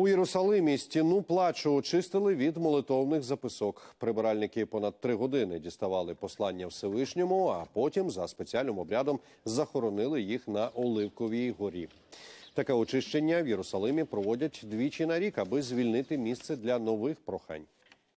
У Єрусалимі стіну плачу очистили від молитовних записок. Прибиральники понад три години діставали послання Всевишньому, а потім за спеціальним обрядом захоронили їх на Оливковій горі. Таке очищення в Єрусалимі проводять двічі на рік, аби звільнити місце для нових прохань.